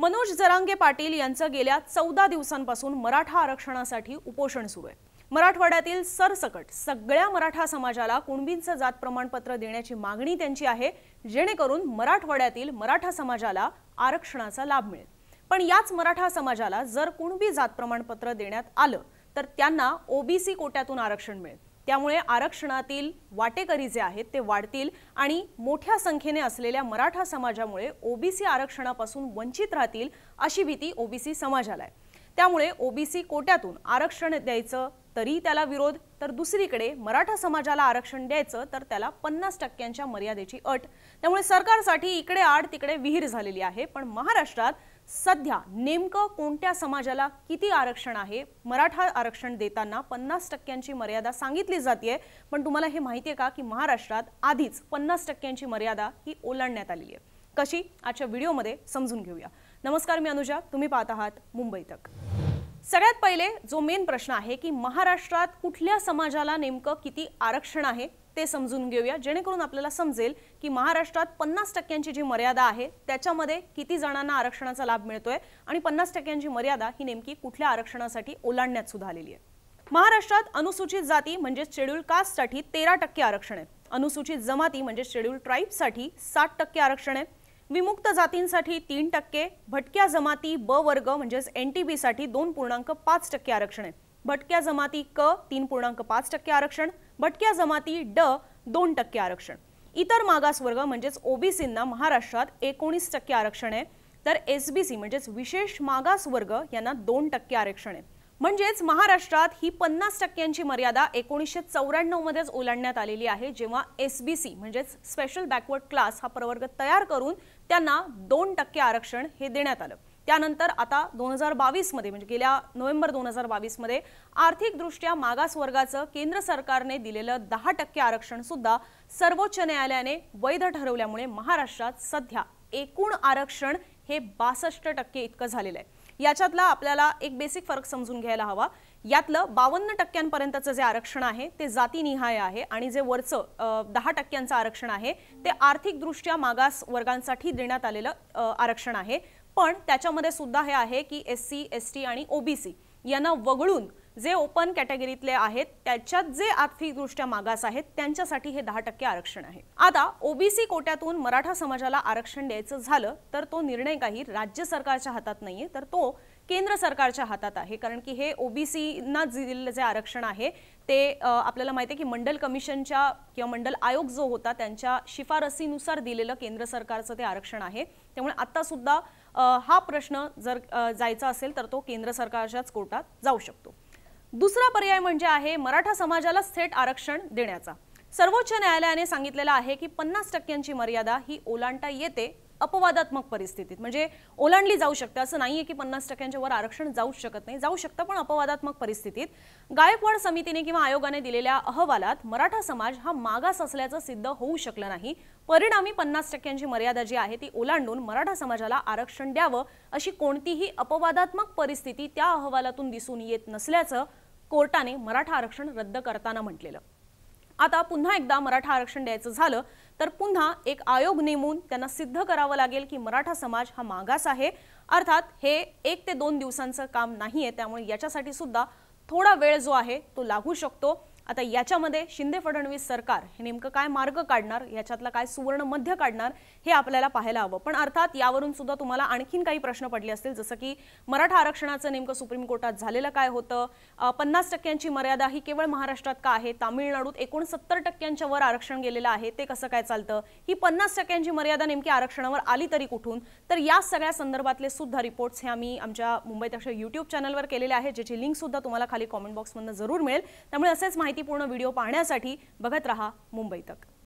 मनोज जरांगे पाटील यांचं गेल्या चौदा दिवसांपासून मराठा आरक्षणासाठी उपोषण सुरू आहे मराठवाड्यातील सरसकट सगळ्या मराठा समाजाला कुणबींचं जात प्रमाणपत्र देण्याची मागणी त्यांची आहे जेणेकरून मराठवाड्यातील मराठा समाजाला आरक्षणाचा लाभ मिळेल पण याच मराठा समाजाला जर कुणबी जात प्रमाणपत्र देण्यात आलं तर त्यांना ओबीसी कोट्यातून आरक्षण मिळेल त्यामुळे आरक्षणातील वाटेकरी जे आहेत ते वाढतील आणि मोठ्या संख्येने असलेल्या मराठा समाजामुळे ओबीसी आरक्षणापासून वंचित राहतील अशी भीती ओबीसी समाजाला आहे त्यामुळे ओबीसी कोट्यातून आरक्षण द्यायचं तरी त्याला विरोध तर दुसरीकडे मराठा समाजाला आरक्षण द्यायचं तर त्याला पन्नास टक्क्यांच्या मर्यादेची अट त्यामुळे सरकारसाठी इकडे आड तिकडे विहीर झालेली आहे पण महाराष्ट्रात सध्या नेमकं कोणत्या समाजाला किती आरक्षण आहे मराठा आरक्षण देताना पन्नास टक्क्यांची मर्यादा सांगितली जाते पण तुम्हाला हे माहिती आहे का की महाराष्ट्रात आधीच पन्नास टक्क्यांची मर्यादा ही ओलांडण्यात आली आहे कशी आजच्या व्हिडिओमध्ये समजून घेऊया नमस्कार मी अनुजा तुम्ही पाहत आहात मुंबई तक सगळ्यात पहिले जो मेन प्रश्न आहे की महाराष्ट्रात कुठल्या समाजाला नेमकं किती आरक्षण आहे ते समजून घेऊया जेणेकरून आपल्याला समजेल की महाराष्ट्रात पन्नास टक्क्यांची जी मर्यादा आहे त्याच्यामध्ये किती जणांना आरक्षणाचा लाभ मिळतोय आणि पन्नास टक्क्यांची मर्यादा ही नेमकी कुठल्या आरक्षणासाठी ओलांडण्यात सुद्धा आलेली आहे महाराष्ट्रात अनुसूचित जाती म्हणजे शेड्यूल कास्टसाठी तेरा टक्के आरक्षण आहे अनुसूचित जमाती म्हणजे शेड्यूल ट्राईबसाठी सात टक्के आरक्षण आहे विमुक्त जातींसाठी तीन टक्के भटक्या जमाती ब वर्ग म्हणजेच एन टी बीसाठी दोन पूर्णांक पाच टक्के आरक्षण आहे भटक्या जमाती क तीन पूर्णांक पाच टक्के आरक्षण भटक्या जमाती ड दोन टक्के आरक्षण इतर मागास वर्ग म्हणजेच ओबीसींना महाराष्ट्रात एकोणीस टक्के आरक्षण आहे तर एस बी सी म्हणजेच विशेष वर्ग यांना दोन टक्के आरक्षण आहे म्हणजेच महाराष्ट्रात ही पन्नास टक्क्यांची मर्यादा एकोणीसशे मध्येच ओलांडण्यात आलेली आहे जेव्हा एस बी सी म्हणजेच स्पेशल बॅकवर्ड क्लास हा प्रवर्ग तयार करून त्यांना दोन टक्के आरक्षण हे देण्यात आलं त्यानंतर आता दोन हजार मध्ये म्हणजे गेल्या नोव्हेंबर दोन हजार मध्ये आर्थिकदृष्ट्या मागास वर्गाचं केंद्र सरकारने दिलेलं दहा टक्के आरक्षण सुद्धा सर्वोच्च न्यायालयाने वैध ठरवल्यामुळे महाराष्ट्रात सध्या एकूण आरक्षण हे बासष्ट टक्के इतकं झालेलं आहे याच्यातला आपल्याला एक बेसिक फरक समजून घ्यायला हवा यातलं बावन्न टक्क्यांपर्यंतचं जे आरक्षण आहे ते जातीनिहाय आहे आणि जे वरचं दहा टक्क्यांचं आरक्षण आहे ते आर्थिकदृष्ट्या मागास वर्गांसाठी देण्यात आलेलं आरक्षण आहे पण त्याच्यामध्ये सुद्धा हे आहे की एस सी एस टी आणि ओबीसी यांना वगळून जे ओपन कॅटेगरीतले आहेत त्याच्यात जे आर्थिकदृष्ट्या मागास आहेत त्यांच्यासाठी हे दहा टक्के आरक्षण आहे आता ओबीसी कोट्यातून मराठा समाजाला आरक्षण द्यायचं झालं तर तो निर्णय काही राज्य सरकारच्या हातात नाहीये तर तो केंद्र सरकारच्या हातात आहे कारण की हे ओबीसीना दिलेलं जे आरक्षण आहे ते आपल्याला माहिती आहे की मंडल कमिशनच्या किंवा मंडल आयोग जो होता त्यांच्या शिफारसीनुसार दिलेलं केंद्र सरकारचं ते आरक्षण आहे त्यामुळे आता सुद्धा हा प्रश्न जर जायचा असेल तर तो केंद्र सरकारच्याच कोर्टात जाऊ शकतो दुसरा पर्याय म्हणजे आहे मराठा समाजाला थेट आरक्षण देण्याचा सर्वोच्च न्यायालयाने सांगितलेलं आहे की पन्नास टक्क्यांची मर्यादा ही ओलांडता येते अपवादात्मक परिस्थितीत म्हणजे ओलांडली जाऊ शकते असं नाही आहे की पन्नास टक्क्यांच्या वर आरक्षण जाऊच शकत नाही जाऊ शकतं पण अपवादात्मक परिस्थितीत गायकवाड समितीने किंवा आयोगाने दिलेल्या अहवालात मराठा समाज हा मागास असल्याचं सिद्ध होऊ शकलं नाही परिणामी पन्नास टक्क्यांची मर्यादा जी आहे ती ओलांडून मराठा समाजाला आरक्षण द्यावं अशी कोणतीही अपवादात्मक परिस्थिती त्या अहवालातून दिसून येत नसल्याचं कोर्टाने मराठा आरक्षण रद्द करताना म्हटलेलं आता पुन्हा एकदा मराठा आरक्षण द्यायचं झालं तर पुन्हा एक आयोग नेमून त्यांना सिद्ध करावं लागेल की मराठा समाज हा मागास आहे अर्थात हे एक ते दोन दिवसांचं काम नाही आहे त्यामुळे याच्यासाठी सुद्धा थोडा वेळ जो आहे तो लागू शकतो आता याच्यामध्ये शिंदे फडणवीस सरकार हे नेमकं काय मार्ग काढणार याच्यातलं काय सुवर्ण मध्य काढणार हे आपल्याला पाहायला हवं पण अर्थात यावरून सुद्धा तुम्हाला आणखीन काही प्रश्न पडले असतील जसं की मराठा आरक्षणाचं नेमकं सुप्रीम कोर्टात झालेलं काय होतं पन्नास टक्क्यांची मर्यादा ही केवळ महाराष्ट्रात का आहे तामिळनाडूत एकोणसत्तर टक्क्यांच्या वर आरक्षण गेलेलं आहे ते कसं काय चालतं ही पन्नास टक्क्यांची मर्यादा नेमकी आरक्षणावर आली तरी कुठून तर या सगळ्या संदर्भातले सुद्धा रिपोर्ट्स हे आम्ही आमच्या मुंबई अशा युट्यूब चॅनलवर केलेले आहे ज्याची लिंक सुद्धा तुम्हाला खाली कॉमेंट बॉक्समधून जरूर मिळेल त्यामुळे असेच माहिती पूर्ण व्हिडिओ पाहण्यासाठी बघत रहा मुंबई तक